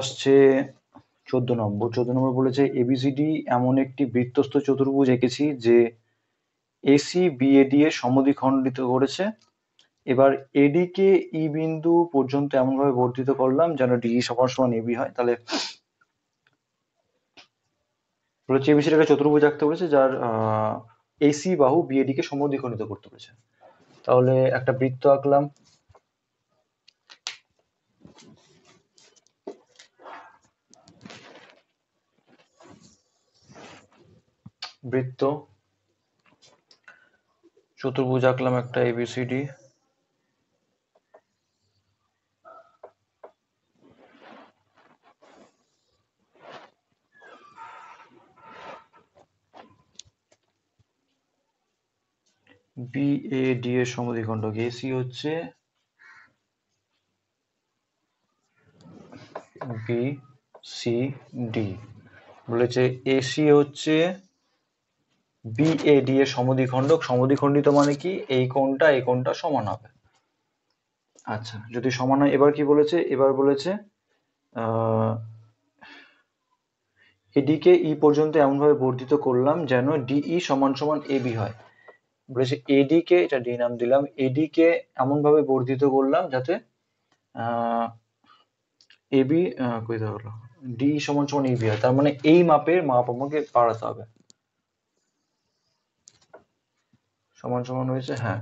আসছে চোদ্দ নম্বর চোদ্দ নম্বর বলেছে এবিসিডি এমন একটি বৃত্তস্থ চতুর্ভুজ এঁকেছি যে এসি বিএডি এ খণ্ডিত করেছে এবার এডি কে ই e বিন্দু পর্যন্ত এমনভাবে বর্ধিত করলাম যেন ডি সবার সমান এবি হয় তাহলে বলেছে এবিসিডি একটা চতুর্ভুজ আঁকতে বলেছে যার এসি বাহু বিএডি কে খণ্ডিত করতে বলেছে তাহলে একটা বৃত্ত আঁকলাম বৃত্ত চতুর্ভুজ আঁকলাম একটা এবিসিডি বিএডি এর সমদ্বিখণ্ডক এসি হচ্ছে বি সি ডি বলেছে এসি হচ্ছে বিএডি এর সমদ্বিখণ্ডক সমদ্বিখণ্ডিত মানে কি এই কোণটা এই কোণটা সমান হবে আচ্ছা যদি সমান হয় এবার কি বলেছে এবার বলেছে এডিকে ই পর্যন্ত এমনভাবে বর্ধিত করলাম যেন ডিই সমান সমান এবি হয় বলেছে এডিকে এটা ডি নাম দিলাম এডিকে এমনভাবে বর্ধিত করলাম যাতে এবি কই হলো ডি সমান সমান এবি হয় তার মানে এই মাপের মাপ আমাকে বাড়াতে হবে সমান সমান হয়েছে হ্যাঁ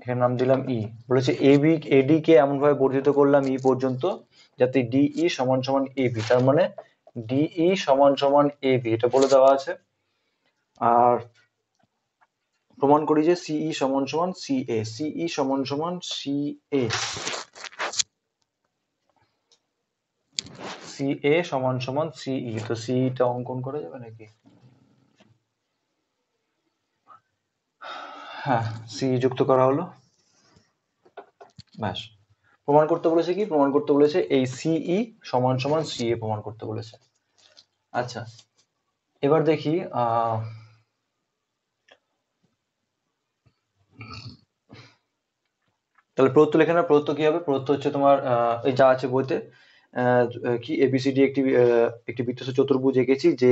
এখানে নাম দিলাম ই e। বলেছে এ বি এডি কে এমন ভাবে বর্ধিত করলাম ই e পর্যন্ত যাতে ডিই e সমান সমান এ বি তার মানে ডিই সমান সমান এ বি এটা বলে দেওয়া আছে আর প্রমাণ করি যে সিই সমান সমান সি সিএ সিই সমান সমান সি এ সি এ সমান সমান সিই তো সিইটা অঙ্কন করা যাবে নাকি হ্যাঁ সি যুক্ত করা হলো ব্যাস প্রমাণ করতে বলেছে কি প্রমাণ করতে বলেছে এই সিই e সমান সমান সি এ প্রমাণ করতে বলেছে আচ্ছা এবার দেখি তাহলে প্রদত্ত লেখে না প্রদত্ত কি হবে প্রদত্ত হচ্ছে তোমার এই যা আছে বইতে কি এবিসিডি একটি একটি বৃত্তস্থ চতুর্ভুজ এঁকেছি যে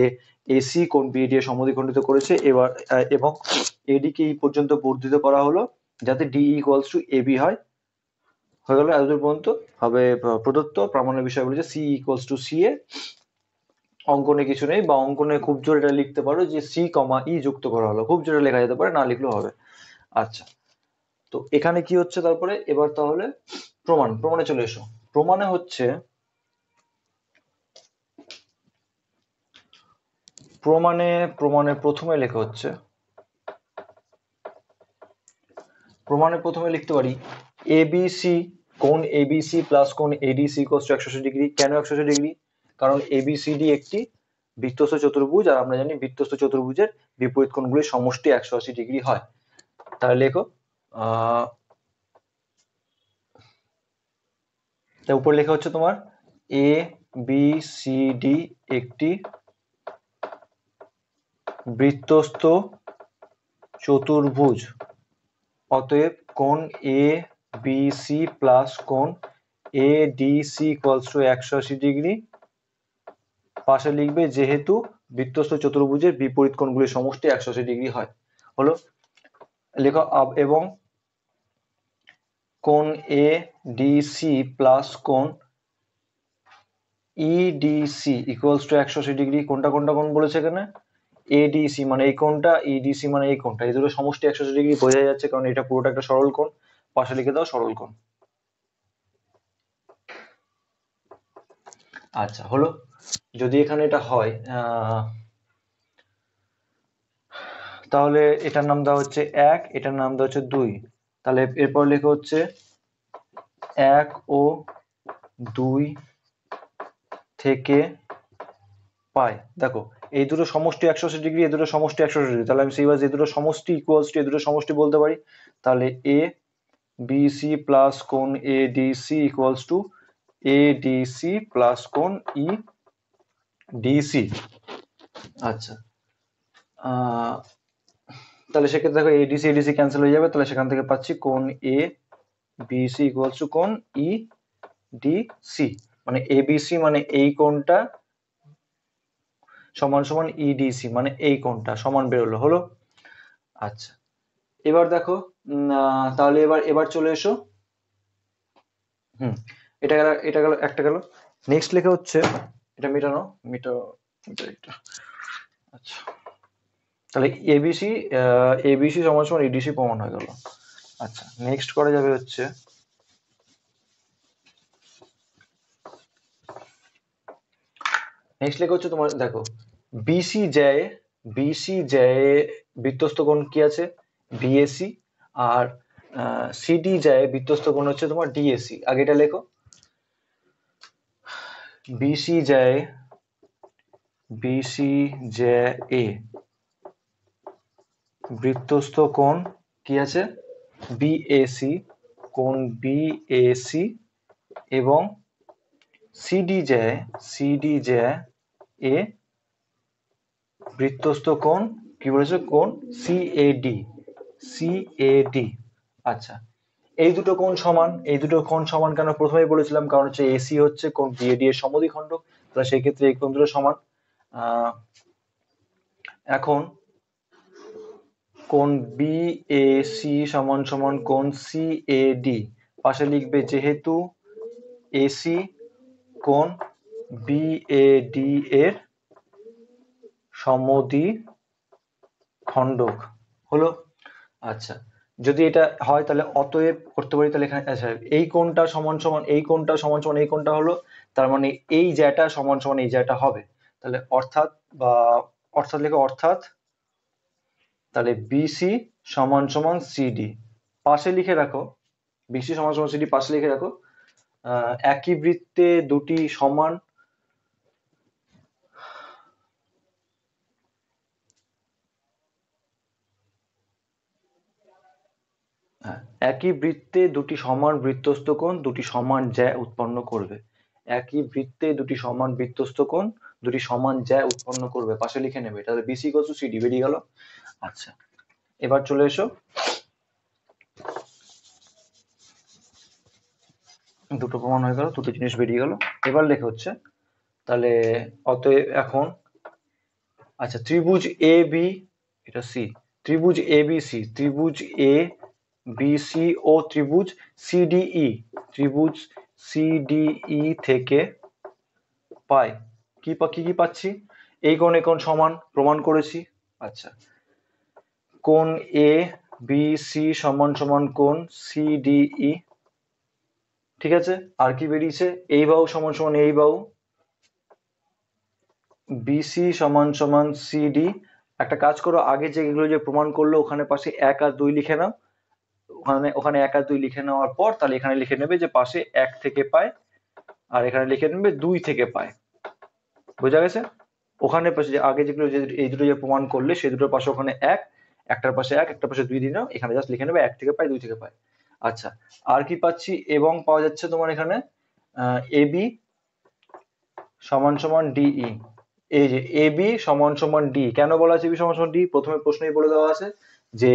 এসি কোন বিডি এ সমদ্বিখণ্ডিত করেছে এবার এবং এডিকে এই পর্যন্ত বর্ধিত করা হলো যাতে ডি ইকুয়ালস টু এবি হয় হয়ে গেল এতদূর পর্যন্ত হবে প্রদত্ত প্রামাণ্য বিষয় বলেছে C equals to C A অঙ্কনে কিছু নেই বা অঙ্কনে খুব জোরে এটা লিখতে পারো যে সি কমা ই যুক্ত করা হলো খুব জোরে লেখা যেতে পারে না লিখলেও হবে আচ্ছা তো এখানে কি হচ্ছে তারপরে এবার তাহলে প্রমাণ প্রমাণে চলে এসো প্রমাণে হচ্ছে প্রমাণে প্রমাণে প্রথমে লেখা হচ্ছে প্রমাণে প্রথমে লিখতে পারি এবিসি কোন এবিসি প্লাস কোন এডিসি কোস একশো ডিগ্রি কেন একশো ডিগ্রি কারণ এবিসিডি একটি বৃত্তস্থ চতুর্ভুজ আর আমরা জানি বৃত্তস্থ চতুর্ভুজের বিপরীত কোণগুলির সমষ্টি একশো আশি ডিগ্রি হয় তাহলে লেখো তার উপর লেখা হচ্ছে তোমার এ বি সি ডি একটি বৃত্তস্থ চতুর্ভুজ অতএব কোন এ বি সি প্লাস কোন A D C equals to একশো আশি ডিগ্রি পাশে লিখবে যেহেতু বৃত্তস্থ চতুর্ভুজের বিপরীত কোণগুলির সমষ্টি একশো আশি ডিগ্রি হয় হলো লেখা এবং কোন এ ডি সি প্লাস কোন ইডিসি ইকুয়ালস টু একশো আশি ডিগ্রি কোনটা কোনটা কোন বলেছে এখানে এডিসি মানে এই কোণটা ইডিসি e মানে এই কোণটা এই দুটো সমষ্টি একশো ডিগ্রি বোঝা যাচ্ছে কারণ এটা পুরোটা একটা সরল কোণ পাশে লিখে দাও সরল কোণ আচ্ছা হলো যদি এখানে এটা হয় তাহলে এটার নাম দেওয়া হচ্ছে এক এটার নাম দেওয়া হচ্ছে দুই তাহলে এরপর লেখা হচ্ছে এক ও দুই থেকে পাই দেখো এই দুটো সমষ্টি একশো আশি ডিগ্রি এই দুটো সমষ্টি একশো আশি ডিগ্রি তাহলে আমি সেই এই দুটো সমষ্টি ইকুয়ালস টু এই দুটো সমষ্টি বলতে পারি তাহলে এ বি সি প্লাস কোন A D C equals to A D C plus কোন ই ডি সি আচ্ছা তাহলে সেক্ষেত্রে দেখো এডিসি এডিসি ক্যান্সেল হয়ে যাবে তাহলে সেখান থেকে পাচ্ছি কোন এ বিসি ইকুয়ালস টু কোন ই ডি সি মানে এবিসি মানে এই কোনটা সমান সমান ইডিসি e মানে এই কোণটা সমান বেরোলো হলো আচ্ছা এবার দেখো তাহলে এবার এবার চলে এসো হুম এটা গেল এটা গেল একটা গেল নেক্সট লেখা হচ্ছে এটা মেটানো মিটা আচ্ছা তাহলে এবিসি এবিসি সমান সমান ইডিসি e কমন হয়ে গেল আচ্ছা নেক্সট করা যাবে হচ্ছে নেক্সট লেখা হচ্ছে তোমার দেখো বিসি জয়ে বিসি জয়ে বৃত্তস্থ কোণ কি আছে বিএসি আর সিডি জয়ে বৃত্তস্থ কোণ হচ্ছে তোমার ডিএসি আগে এটা লেখো বিসি জয়ে বিসি জয়ে এ বৃত্তস্থ কোণ কি আছে বিএসি কোণ বিএসি এবং CD J CD J A বৃত্তস্থ কোণ কি বলেছে কোণ এ ডি আচ্ছা এই দুটো কোণ সমান এই দুটো কোণ সমান কেন প্রথমেই বলেছিলাম কারণ হচ্ছে এসি হচ্ছে কোণ বিএডি এর সমদ্বিখণ্ডক তাহলে সেই ক্ষেত্রে এই কোণ দুটো সমান এখন কোণ সি সমান সমান কোণ ডি পাশে লিখবে যেহেতু এসি কোণ ডি এর খণ্ডক হলো আচ্ছা যদি এটা হয় তাহলে অতএব করতে পারি তাহলে এখানে আচ্ছা এই কোণটা সমান সমান এই কোণটা সমান সমান এই কোণটা হলো তার মানে এই জ্যাটা সমান সমান এই জ্যাটা হবে তাহলে অর্থাৎ বা অর্থাৎ লেখো অর্থাৎ তাহলে বিসি সমান সমান সিডি পাশে লিখে রাখো বিসি সমান সমান সিডি পাশে লিখে রাখো একই বৃত্তে দুটি সমান একই বৃত্তে দুটি সমান বৃত্তস্থ কোণ দুটি সমান জ্যা উৎপন্ন করবে একই বৃত্তে দুটি সমান বৃত্তস্থ কোণ দুটি সমান জ্যা উৎপন্ন করবে পাশে লিখে নেবে তাহলে বিসি কসু সিডি বেরিয়ে গেল আচ্ছা এবার চলে এসো দুটো প্রমাণ হয়ে গেল দুটো জিনিস বেরিয়ে গেল এবার লেখা হচ্ছে তাহলে অতএব এখন আচ্ছা ত্রিভুজ এ বি এটা সি ত্রিভুজ এ বি সি ত্রিভুজ এ বিসি ও ত্রিভুজ সিডিই e। ত্রিভুজ সিডিই e থেকে পাই কি কি কি পাচ্ছি এই কোণ কোণ সমান প্রমাণ করেছি আচ্ছা কোণ এ বি সি সমান সমান কোণ সিডিই e। ঠিক আছে আর কি বেরিয়েছে এই বাহু সমান সমান এই বাহু বিসি সমান সমান সিডি একটা কাজ করো আগে যে এগুলো যে প্রমাণ করলো ওখানে পাশে এক আর দুই লিখে নাও ওখানে ওখানে এক আর দুই লিখে নেওয়ার পর তাহলে এখানে লিখে নেবে যে পাশে এক থেকে পায় আর এখানে লিখে নেবে দুই থেকে পায় বোঝা গেছে ওখানে পাশে যে আগে যেগুলো যে এই দুটো যে প্রমাণ করলে সেই দুটোর পাশে ওখানে এক একটার পাশে এক একটার পাশে দুই দিনেও এখানে জাস্ট লিখে নেবে এক থেকে পায় দুই থেকে পায় আচ্ছা আর কি পাচ্ছি এবং পাওয়া যাচ্ছে তোমার এখানে এ বি সমান সমান ডিই এই যে এ বি সমান সমান ডি কেন বলা আছে বি সমান সমান ডি প্রথমে প্রশ্নেই বলে দেওয়া আছে যে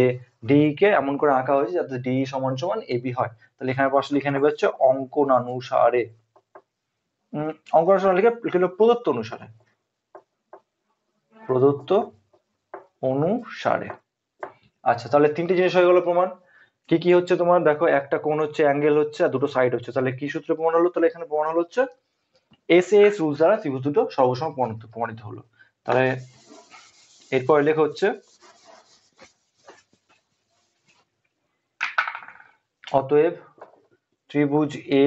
ডি কে এমন করে আঁকা হয়েছে যাতে ডি সমান সমান এবি হয় তাহলে এখানে পাশে লিখে নেবে হচ্ছে অঙ্কনানুসারে অঙ্কনানুসারে লিখে লিখলো প্রদত্ত অনুসারে প্রদত্ত অনুসারে আচ্ছা তাহলে তিনটে জিনিস হয়ে গেল প্রমাণ কি কি হচ্ছে তোমার দেখো একটা কোণ হচ্ছে অ্যাঙ্গেল হচ্ছে আর দুটো সাইড হচ্ছে তাহলে কি সূত্রে প্রমাণ হলো তাহলে এখানে প্রমাণ হলো হচ্ছে এস এস রুল দ্বারা ত্রিভুজ দুটো সর্বসম প্রমাণিত হলো তাহলে এরপরে লেখা হচ্ছে অতএব ত্রিভুজ এ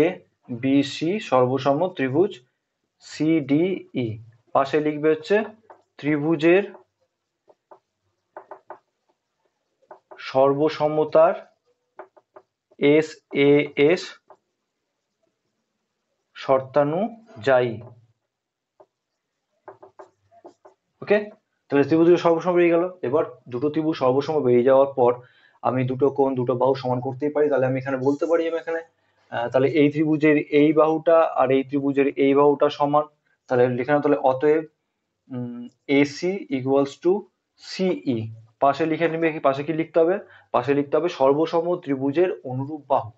বি সি সর্বসম ত্রিভুজ সি ডি ই পাশে লিখবে হচ্ছে ত্রিভুজের সর্বসমতার এস এ এস শর্তানুযায়ী ওকে তাহলে ত্রিভুজ সর্বসম বেরিয়ে গেল এবার দুটো ত্রিভুজ সর্বসম বেরিয়ে যাওয়ার পর আমি দুটো কোণ দুটো বাহু সমান করতেই পারি তাহলে আমি এখানে বলতে পারি আমি এখানে তাহলে এই ত্রিভুজের এই বাহুটা আর এই ত্রিভুজের এই বাহুটা সমান তাহলে লেখানো তাহলে অতএব এসি ইকুয়ালস টু সিই পাশে লিখে নেবে পাশে কি লিখতে হবে পাশে লিখতে হবে সর্বসম ত্রিভুজের অনুরূপ বাহু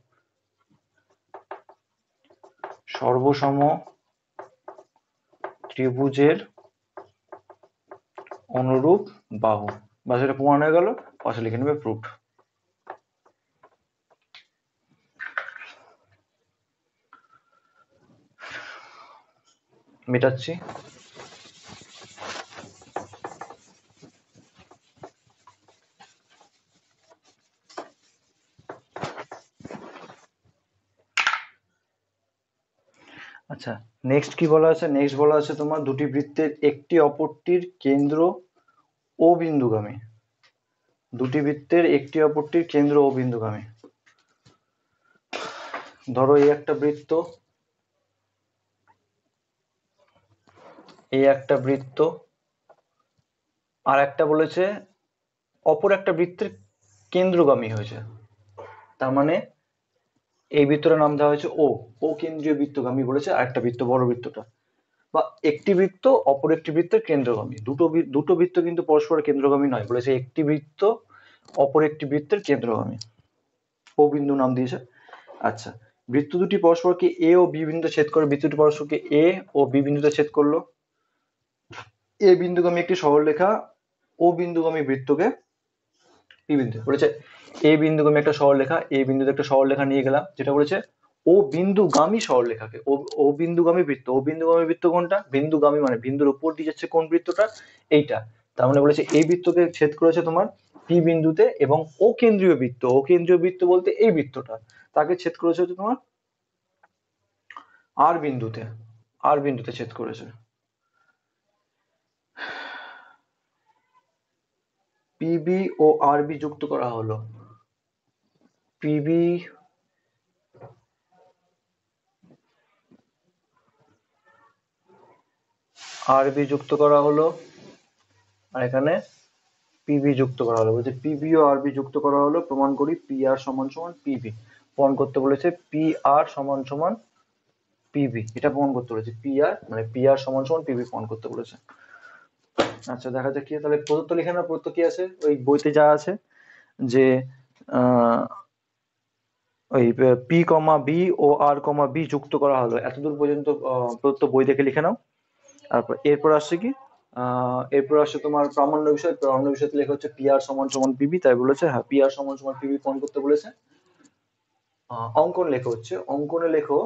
সর্বসম ত্রিভুজের অনুরূপ বাহু বা সেটা প্রমাণ হয়ে গেল পাশে লিখে নেবে প্রুফ মেটাচ্ছি আচ্ছা নেক্সট কি বলা আছে নেক্সট বলা আছে তোমার দুটি বৃত্তের একটি অপরটির কেন্দ্র ও বিন্দুগামী দুটি বৃত্তের একটি অপরটির কেন্দ্র ও বিন্দুগামী ধরো এই একটা বৃত্ত এই একটা বৃত্ত আর একটা বলেছে অপর একটা বৃত্তের কেন্দ্রগামী হয়েছে তার মানে এই বৃত্তটার নাম দেওয়া হয়েছে ও ও কেন্দ্রীয় বৃত্তগামী বলেছে আর একটা বৃত্ত বড় বৃত্তটা বা একটি বৃত্ত অপর একটি বৃত্তের কেন্দ্রগামী দুটো দুটো বৃত্ত কিন্তু পরস্পরের কেন্দ্রগামী নয় বলেছে একটি বৃত্ত অপর একটি বৃত্তের কেন্দ্রগামী ও বিন্দু নাম দিয়েছে আচ্ছা বৃত্ত দুটি পরস্পরকে এ ও বি বিন্দু ছেদ করে বৃত্তটি পরস্পরকে এ ও বি বিন্দুতে ছেদ করলো এ বিন্দুগামী একটি সরলরেখা ও বিন্দুগামী বৃত্তকে পি বিন্দু বলেছে এ বিন্দুগামী একটা সরলরেখা এ বিন্দুতে একটা সরলরেখা নিয়ে গেলাম যেটা বলেছে ও বিন্দুগামী সরলরেখাকে ও বিন্দুগামী বৃত্ত ও বিন্দুগামী বৃত্ত কোনটা বিন্দুগামী মানে বিন্দুর উপর দিয়ে যাচ্ছে কোন বৃত্তটা এইটা তার মানে বলেছে এই বৃত্তকে ছেদ করেছে তোমার পি বিন্দুতে এবং ও কেন্দ্রীয় বৃত্ত ও কেন্দ্রীয় বৃত্ত বলতে এই বৃত্তটা তাকে ছেদ করেছে হচ্ছে তোমার আর বিন্দুতে আর বিন্দুতে ছেদ করেছে পিবি ও আরবি যুক্ত করা হলো পিবি আরবি যুক্ত করা হলো আর এখানে পিবি যুক্ত করা হলো বলছে পিবি ও আরবি যুক্ত করা হলো প্রমাণ করি পি আর সমান সমান পিবি প্রমাণ করতে বলেছে পি আর সমান সমান পিবি এটা প্রমাণ করতে বলেছে পি আর মানে পি আর সমান সমান পিবি প্রমাণ করতে বলেছে আচ্ছা দেখা যাক কি তাহলে প্রদত্ত লেখানা প্রদত্ত কি আছে ওই বইতে যা আছে যে ওই পি কমা বি ও আর কমা বি যুক্ত করা হলো এতদূর পর্যন্ত প্রদত্ত বই দেখে লিখে নাও তারপর এরপর আসছে কি এরপর আসছে তোমার প্রামাণ্য বিষয় প্রামাণ্য বিষয়তে লেখা হচ্ছে পি আর সমান সমান পিবি তাই বলেছে হ্যাঁ পি আর সমান সমান পিবি ফোন করতে বলেছে অঙ্কন লেখা হচ্ছে অঙ্কনে লেখো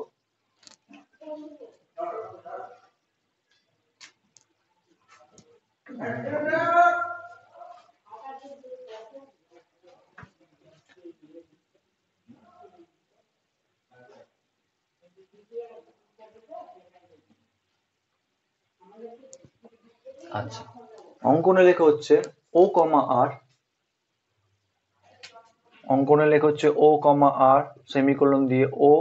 আচ্ছা অঙ্কনে লেখা হচ্ছে ও কমা আর অঙ্কনে লেখা হচ্ছে ও কমা আর সেমিকোলন দিয়ে ও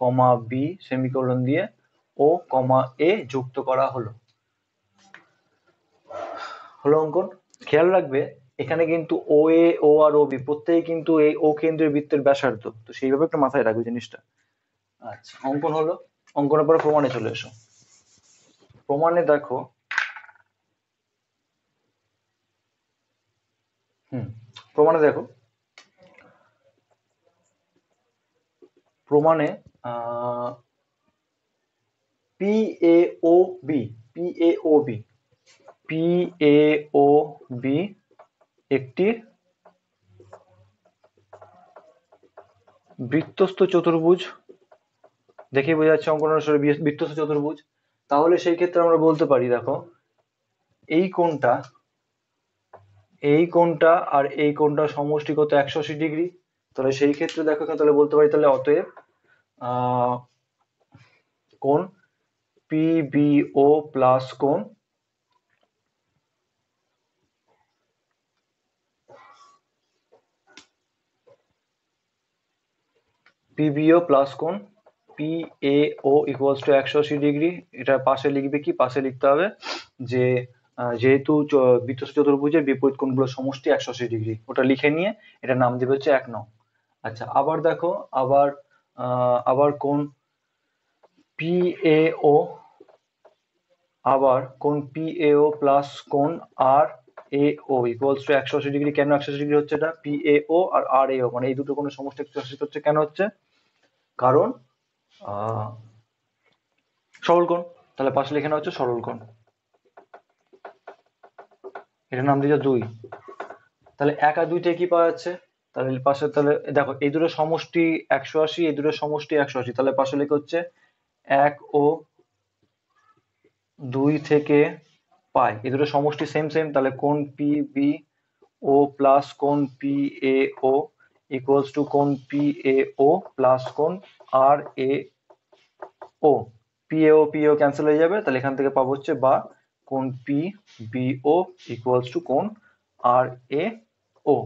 কমা বি সেমিকোলন দিয়ে ও কমা এ যুক্ত করা হলো হলো অঙ্কন খেয়াল রাখবে এখানে কিন্তু ও এ ও আর ও বি প্রত্যেকে কিন্তু এই ও কেন্দ্রীয় বৃত্তের ব্যাসার্ধ তো সেইভাবে একটু মাথায় রাখবে জিনিসটা আচ্ছা অঙ্কন হলো অঙ্কনের পরে প্রমাণে চলে এসো প্রমাণে দেখো হুম প্রমাণে দেখো প্রমাণে P A O B P A O B PAOB একটি বৃত্তস্থ চতুর্ভুজ দেখেই বোঝা যাচ্ছে অঙ্কন অনুসারে বৃত্তস্থ চতুর্ভুজ তাহলে সেই ক্ষেত্রে আমরা বলতে পারি দেখো এই কোণটা এই কোণটা আর এই কোণটা সমষ্টি কত একশো আশি ডিগ্রি তাহলে সেই ক্ষেত্রে দেখো তাহলে বলতে পারি তাহলে অতএব কোণ পিবিও প্লাস কোণ পিবিও প্লাস কোণ P A O equals to একশো আশি ডিগ্রি এটা পাশে লিখবে কি পাশে লিখতে হবে যে যেহেতু বৃত্তস্থ চতুর্ভুজের বিপরীত কোণগুলোর সমষ্টি একশো আশি ডিগ্রি ওটা লিখে নিয়ে এটা নাম দেবে হচ্ছে এক ন আচ্ছা আবার দেখো আবার আবার কোন পি এ ও আবার কোন পি এ ও প্লাস কোন R A O equals to একশো আশি ডিগ্রি কেন একশো আশি ডিগ্রি হচ্ছে এটা P A O R R A ও মানে এই দুটো কোনো সমষ্টি একশো আশি হচ্ছে কেন হচ্ছে কারণ সরলকোণ তাহলে পাশে লেখানো হচ্ছে সরলকোণ এটা নাম দিয়েছে দুই তাহলে এক আর দুই কি পাওয়া যাচ্ছে তাহলে পাশে তাহলে দেখো এই দুটো সমষ্টি একশো আশি এই দুটো সমষ্টি একশো আশি তাহলে পাশে লেখা হচ্ছে এক ও দুই থেকে পাই এই দুটো সমষ্টি সেম সেম তাহলে কোন পি বি ও প্লাস কোন P A O equals to কোন পি এ ও প্লাস কোন R A O P A O P O cancel হয়ে যাবে তাহলে এখান থেকে পাবো হচ্ছে বা কোন P B O equals to কোন R A O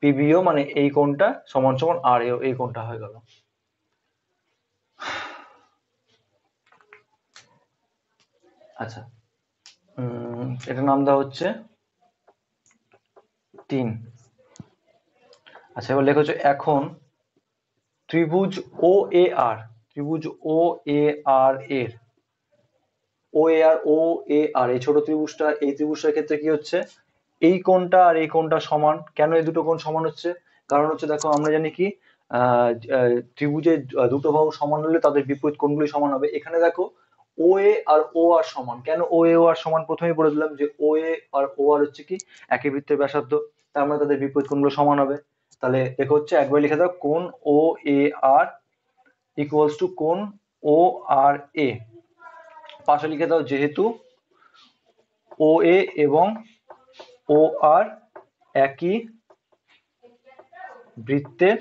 P B ও মানে এই কোনটা সমান সমান আর এ ও এই কোনটা হয়ে গেল আচ্ছা এটার নাম দেওয়া হচ্ছে তিন আচ্ছা এবার লেখা হচ্ছে এখন ত্রিভুজ ও এ আর ত্রিভুজ ও এ আর এর ও এ আর ও এ আর এই ছোট ত্রিভুজটা এই ত্রিভুজটার ক্ষেত্রে কি হচ্ছে এই কোণটা আর এই কোণটা সমান কেন এই দুটো কোণ সমান হচ্ছে কারণ হচ্ছে দেখো আমরা জানি কি ত্রিভুজের দুটো বাহু সমান হলে তাদের বিপরীত কোণগুলি সমান হবে এখানে দেখো ও এ আর ও আর সমান কেন ও এ ও আর সমান প্রথমেই বলে দিলাম যে ও এ আর ও আর হচ্ছে কি একই বৃত্তের ব্যাসার্ধ তার মানে তাদের বিপরীত কোণগুলো সমান হবে তাহলে দেখো হচ্ছে একবার লিখে দাও কোন ও এ আর ইকুয়ালস টু কোন ও আর এ পাশে লিখে দাও যেহেতু ও এ এবং ও আর একই বৃত্তের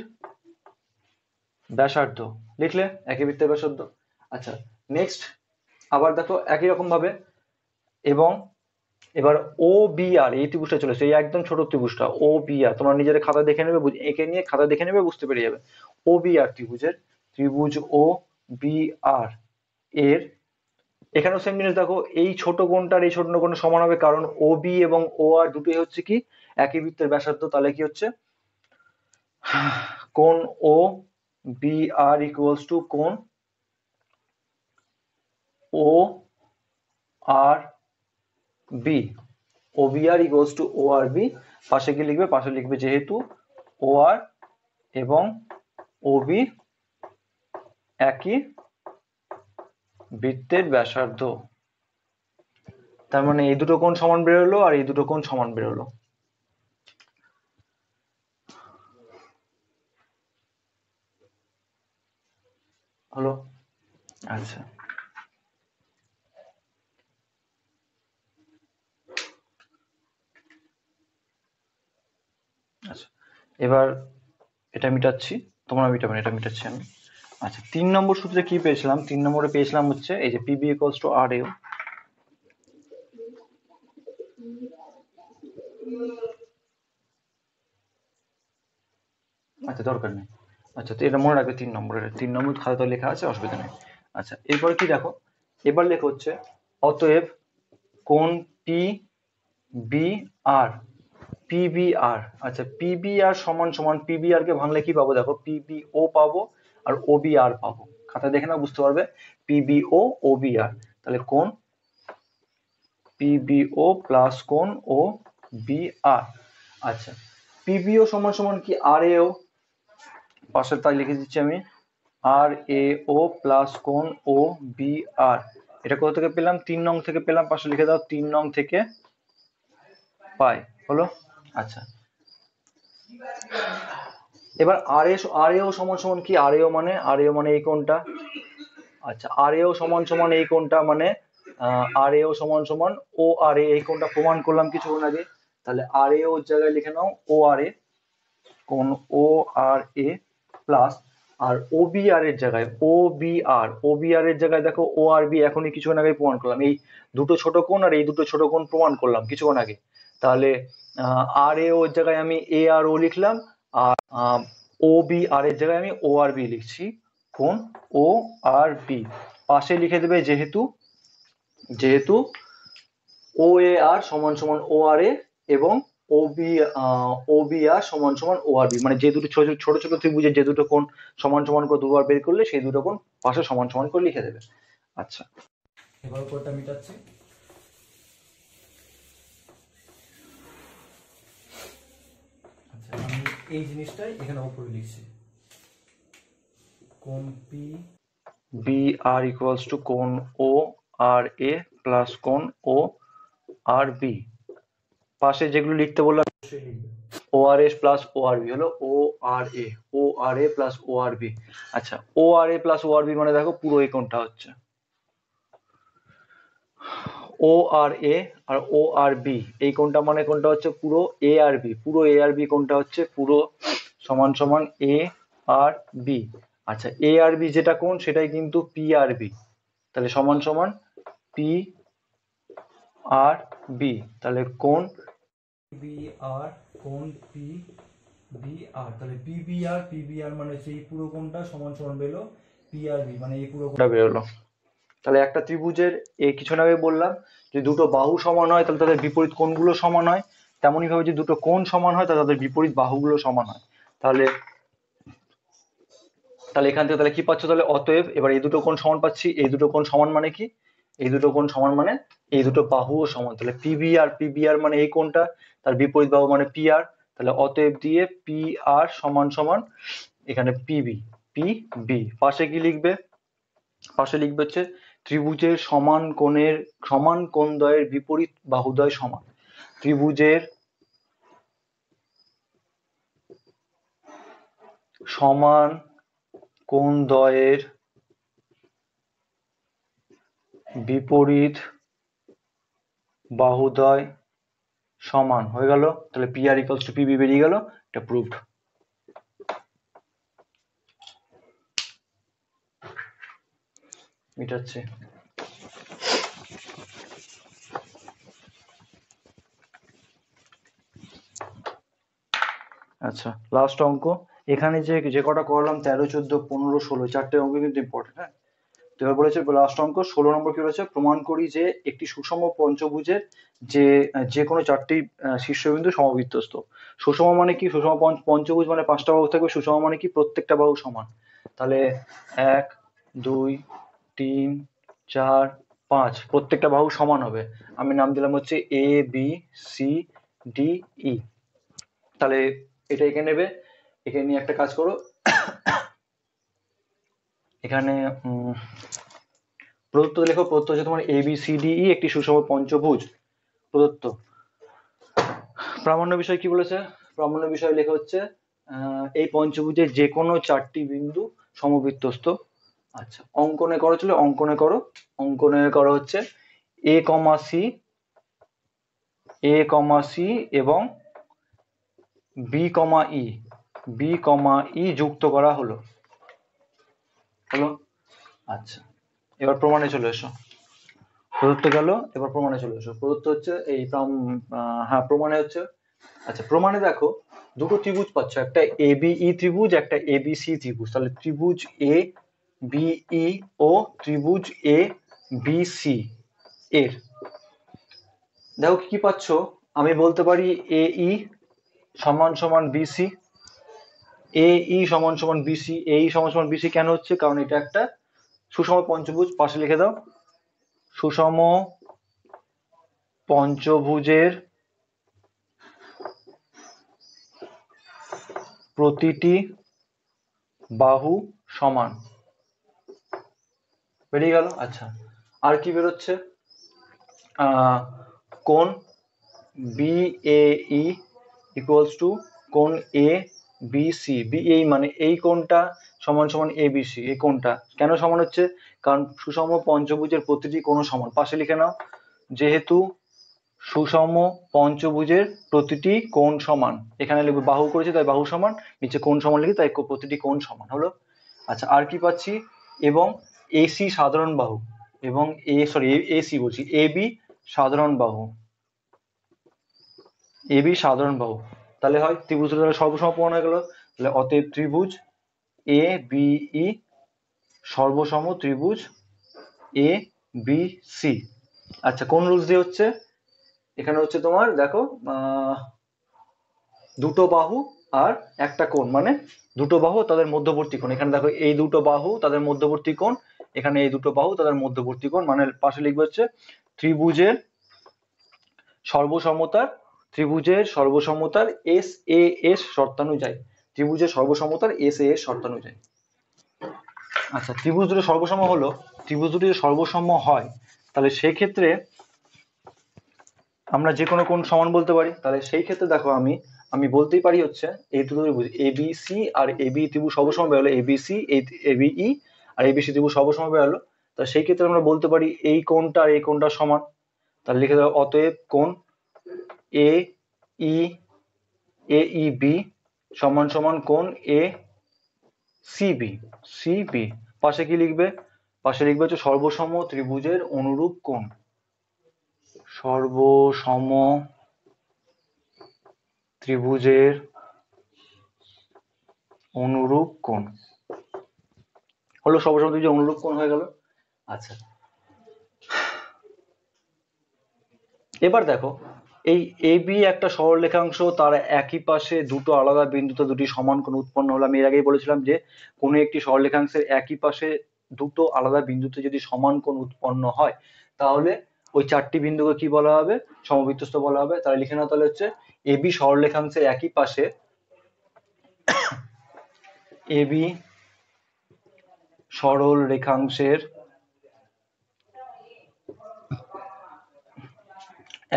ব্যাসার্ধ লিখলে একই বৃত্তের ব্যাসার্ধ আচ্ছা নেক্সট আবার দেখো একই রকম ভাবে এবং এবার ও বি আর এই ত্রিভুজটা চলে এসছে এই একদম ছোট ত্রিভুজটা ও বি আর তোমরা নিজের খাতা দেখে নেবে একে নিয়ে খাতা দেখে নেবে বুঝতে পেরে যাবে ও বি আর ত্রিভুজের ত্রিভুজ ও বি আর এর এখানেও সেম জিনিস দেখো এই ছোট কোণটার এই ছোট কোণ সমান হবে কারণ ও বি এবং ও আর দুটোই হচ্ছে কি একই বৃত্তের ব্যাসার্ধ তাহলে কি হচ্ছে কোন O B R equals to কোন O R B OBR equals to O R B পাশে কি লিখবে পাশে লিখবে যেহেতু ও আর এবং ওবি একই বৃত্তের ব্যাসার্ধ তার মানে এই দুটো কোন সমান বেরোলো আর এই দুটো কোন সমান বেরোলো হলো আচ্ছা আচ্ছা এবার এটা মিটাচ্ছি তোমরা মিটাবেন এটা মিটাচ্ছি আমি আচ্ছা তিন নম্বর সূত্রে কি পেয়েছিলাম তিন নম্বরে পেয়েছিলাম হচ্ছে এই যে পিবি ইকুয়ালস টু আর এও আচ্ছা দরকার নেই আচ্ছা তো এটা মনে রাখবে তিন নম্বরের তিন নম্বর খাতা তো লেখা আছে অসুবিধা নেই আচ্ছা এরপরে কি দেখো এবার লেখা হচ্ছে অতএব কোন পি বি আর পিবিআর আচ্ছা পিবিআর সমান সমান পিবিআর কে ভাঙলে কি পাবো দেখো পিবিও পাবো আর ওবিআর পাবো খাতা দেখে না বুঝতে পারবে পিবিও ওবিআর তাহলে কোন পিবিও প্লাস কোন ও বিআর আচ্ছা পিবিও সমান সমান কি আর ও পাশে তাই লিখে দিচ্ছি আমি আর এ ও প্লাস কোন ও বিআর এটা কোথা থেকে পেলাম তিন নং থেকে পেলাম পাশে লিখে দাও তিন নং থেকে পাই হলো আচ্ছা এবার আর এ আর এও সমান সমান কি আর এও মানে আর এও মানে এই কোনটা আচ্ছা আর এও সমান সমান এই কোনটা মানে আর এও সমান সমান ও আর এ এই কোনটা প্রমাণ করলাম কিছুক্ষণ আগে তাহলে আর এ ওর জায়গায় লিখে নাও ও আর এ কোন ও আর এ প্লাস আর ও বি আর এর জায়গায় ও বি আর ও বি আর এর জায়গায় দেখো ও আর বি এখনই কিছুক্ষণ আগে প্রমাণ করলাম এই দুটো ছোট কোণ আর এই দুটো ছোট কোণ প্রমাণ করলাম কিছুক্ষণ আগে তাহলে আর এ ওর জায়গায় আমি এ আর ও লিখলাম আর ও বি আর এর জায়গায় আমি ও আর বি লিখছি কোন ও আর বি পাশে লিখে দেবে যেহেতু যেহেতু ও এ আর সমান সমান ও আর এ এবং ওবি ওবিআর সমান সমান ও আর বি মানে যে দুটো ছোট ছোট ছোট ত্রিভুজের যে দুটো কোন সমান সমান করে দুবার বের করলে সেই দুটো কোন পাশে সমান সমান করে লিখে দেবে আচ্ছা এবার কোণটা মিটাচ্ছি এই জিনিসটাই এখানে উপরে লিখছি কোন P B R equals to কোন ও আর এ প্লাস কোন ও আর বি পাশে যেগুলো লিখতে বললাম O R S plus O R B হলো O R A O R A plus O R B আচ্ছা ও আর এ প্লাস ও আর বি মানে দেখো পুরো এই কোনটা হচ্ছে ও আর এ আর ও আর বি এই কোনটা মানে কোনটা হচ্ছে পুরো এ আর বি পুরো এ আর বি কোনটা হচ্ছে পুরো সমান সমান এ আর বি আচ্ছা এ আর বি যেটা কোন সেটাই কিন্তু পি আর বি তাহলে সমান সমান পি আর বি তাহলে কোন বি আর কোন পি বি আর তাহলে P B R P B R মানে সেই পুরো কোনটা সমান সমান বেলো পি আর বি মানে এই পুরো কোনটা বেরোলো তাহলে একটা ত্রিভুজের এই কিছু আগে বললাম যে দুটো বাহু সমান হয় তাহলে তাদের বিপরীত কোণগুলো সমান হয় ভাবে যে দুটো কোণ সমান হয় তাহলে তাদের বিপরীত বাহুগুলো সমান হয় তাহলে তাহলে এখান থেকে তাহলে কি পাচ্ছ তাহলে অতএব এবার এই দুটো কোণ সমান পাচ্ছি এই দুটো কোণ সমান মানে কি এই দুটো কোণ সমান মানে এই দুটো বাহুও সমান তাহলে পিবি আর আর মানে এই কোণটা তার বিপরীত বাহু মানে পি আর তাহলে অতএব দিয়ে পি আর সমান সমান এখানে পিবি পি বি পাশে কি লিখবে পাশে লিখবে হচ্ছে ত্রিভুজের সমান কোণের সমান কোণ দ্বয়ের বিপরীত বাহুদয় সমান ত্রিভুজের সমান দ্বয়ের বিপরীত বাহুদয় সমান হয়ে গেল তাহলে P R equals to PB বেরিয়ে গেল এটা প্রুভড মেটাচ্ছে আচ্ছা লাস্ট অঙ্ক এখানে যে যে কটা করলাম তেরো চোদ্দ পনেরো ষোলো চারটে অঙ্ক কিন্তু ইম্পর্টেন্ট হ্যাঁ তো এবার বলেছে লাস্ট অঙ্ক ষোলো নম্বর কি বলেছে প্রমাণ করি যে একটি সুষম পঞ্চভুজের যে যে কোনো চারটি শীর্ষবিন্দু সমবিত্তস্ত সুষম মানে কি সুষম পঞ্চভুজ মানে পাঁচটা বাহু থাকবে সুষম মানে কি প্রত্যেকটা বাহু সমান তাহলে এক দুই তিন চার পাঁচ প্রত্যেকটা বাহু সমান হবে আমি নাম দিলাম হচ্ছে A B C D E তাহলে এটা এখানে নেবে এখানে নিয়ে একটা কাজ করো এখানে প্রদত্ত লেখো প্রদত্ত হচ্ছে তোমার ই e, একটি সুষম পঞ্চভুজ প্রদত্ত প্রামাণ্য বিষয় কি বলেছে প্রামাণ্য বিষয় লেখা হচ্ছে এই পঞ্চভুজের যে কোনো চারটি বিন্দু সমবৃত্তস্থ আচ্ছা অঙ্কনে করো চলে অঙ্কনে করো অঙ্কনে করো হচ্ছে A comma C A comma C এবং B comma E B comma E যুক্ত করা হলো হলো আচ্ছা এবার প্রমাণে চলে এসো প্রদত্ত গেল এবার প্রমাণে চলে এসো প্রদত্ত হচ্ছে এই হ্যাঁ প্রমাণে হচ্ছে আচ্ছা প্রমাণে দেখো দুটো ত্রিভুজ পাচ্ছ একটা এবিই e ত্রিভুজ একটা এবিসি ত্রিভুজ তাহলে ত্রিভুজ এ বিই ও e ত্রিভুজ এ বিসি এর দেখো কি পাচ্ছ আমি বলতে পারি এ ই e সমান সমান বিসি এ ই সমান সমান বিসি এ ই সমান সমান বিসি কেন হচ্ছে কারণ এটা একটা সুষম পঞ্চভুজ পাশে লিখে দাও সুষম পঞ্চভুজের প্রতিটি বাহু সমান বেরিয়ে গেল আচ্ছা আর কি বেরোচ্ছে কোন B A E equals to কোন এ বি সি বি এই মানে এই কোনটা সমান সমান এ বি সি এই কোনটা কেন সমান হচ্ছে কারণ সুষম পঞ্চভুজের প্রতিটি কোন সমান পাশে লিখে নাও যেহেতু সুষম পঞ্চভুজের প্রতিটি কোন সমান এখানে লিখবে বাহু করেছে তাই বাহু সমান নিচে কোন সমান লিখে তাই প্রতিটি কোন সমান হলো আচ্ছা আর কি পাচ্ছি এবং এসি সাধারণ বাহু এবং এ সরি এসি বলছি এবি সাধারণ বাহু এবি সাধারণ বাহু তাহলে হয় ত্রিভুজ তাহলে সর্বসম্পূর্ণ হয়ে গেল তাহলে অতএব ত্রিভুজ এ বিই e, সর্বসম ত্রিভুজ এ বি সি আচ্ছা কোন রুলস দিয়ে হচ্ছে এখানে হচ্ছে তোমার দেখো দুটো বাহু আর একটা কোণ মানে দুটো বাহু তাদের মধ্যবর্তী কোণ এখানে দেখো এই দুটো বাহু তাদের মধ্যবর্তী কোণ এখানে এই দুটো বাহু তাদের মধ্যবর্তী কোণ মানে পাশে লিখবে হচ্ছে ত্রিভুজের সর্বসমতার ত্রিভুজের সর্বসমতার এস এ এস শর্তানুযায়ী ত্রিভুজের সর্বসমতার এস এ এস শর্তানুযায়ী আচ্ছা ত্রিভুজ দুটো সর্বসম হলো ত্রিভুজ দুটি সর্বসম হয় তাহলে সেক্ষেত্রে আমরা যে কোনো কোণ সমান বলতে পারি তাহলে সেই ক্ষেত্রে দেখো আমি আমি বলতেই পারি হচ্ছে এই দুটো ত্রিভুজ এ বি সি আর এ বি ত্রিভুজ সর্বসম হলে A B C A B E আর এই বেশি ত্রিভুজ বের হলো তা সেই ক্ষেত্রে আমরা বলতে পারি এই কোণটা আর এই কোণটা সমান তাহলে লিখে দেওয়া অতএব কোণ এ ই এ ই বি সমান সমান কোণ এ সিবি সিবি পাশে কি লিখবে পাশে লিখবে হচ্ছে সর্বসম ত্রিভুজের অনুরূপ কোণ সর্বসম ত্রিভুজের অনুরূপ কোণ হলো সর্বসম্মতি যে অনুরূপ কোন হয়ে গেল আচ্ছা এবার দেখো এই এ বি একটা সরলরেখাংশ তার একই পাশে দুটো আলাদা বিন্দুতে দুটি সমান কোণ উৎপন্ন হলো আমি এর আগেই বলেছিলাম যে কোনো একটি সরলরেখাংশের একই পাশে দুটো আলাদা বিন্দুতে যদি সমান কোণ উৎপন্ন হয় তাহলে ওই চারটি বিন্দুকে কি বলা হবে সমবৃত্তস্থ বলা হবে তাহলে লিখে নাও তাহলে হচ্ছে এ বি সরলরেখাংশের একই পাশে এ বি সরল রেখাংশের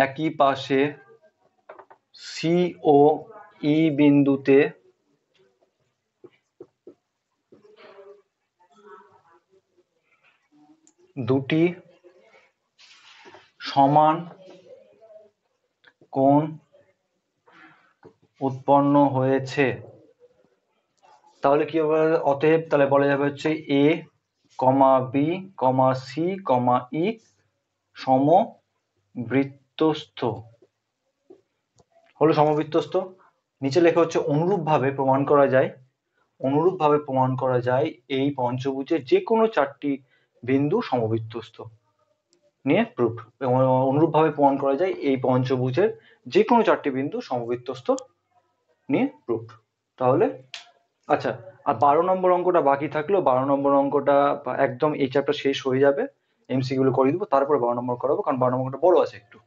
একই পাশে সি ও ই e বিন্দুতে দুটি সমান কোণ উৎপন্ন হয়েছে তাহলে কি হবে অতএব তাহলে বলা যাবে হচ্ছে A comma B comma c comma ই সমবৃত্তস্থ হলো সমবৃত্তস্থ নিচে লেখা হচ্ছে অনুরূপভাবে প্রমাণ করা যায় অনুরূপভাবে প্রমাণ করা যায় এই পঞ্চভুজে যে কোনো চারটি বিন্দু সমবৃত্তস্থ নিয়ে প্রুফ অনুরূপভাবে প্রমাণ করা যায় এই পঞ্চভুজের যে কোনো চারটি বিন্দু সমবৃত্তস্থ নিয়ে প্রুফ তাহলে আচ্ছা আর বারো নম্বর অঙ্কটা বাকি থাকলো বারো নম্বর অঙ্কটা একদম এই চ্যাপ্টার শেষ হয়ে যাবে এমসি গুলো করে দিব তারপরে বারো নম্বর করাবো কারণ বারো নম্বরটা বড় আছে একটু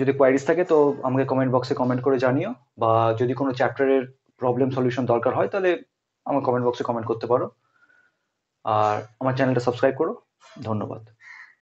যদি কোয়ারিজ থাকে তো আমাকে কমেন্ট বক্সে কমেন্ট করে জানিও বা যদি কোনো চ্যাপ্টারের প্রবলেম সলিউশন দরকার হয় তাহলে আমার কমেন্ট বক্সে কমেন্ট করতে পারো আর আমার চ্যানেলটা সাবস্ক্রাইব করো ধন্যবাদ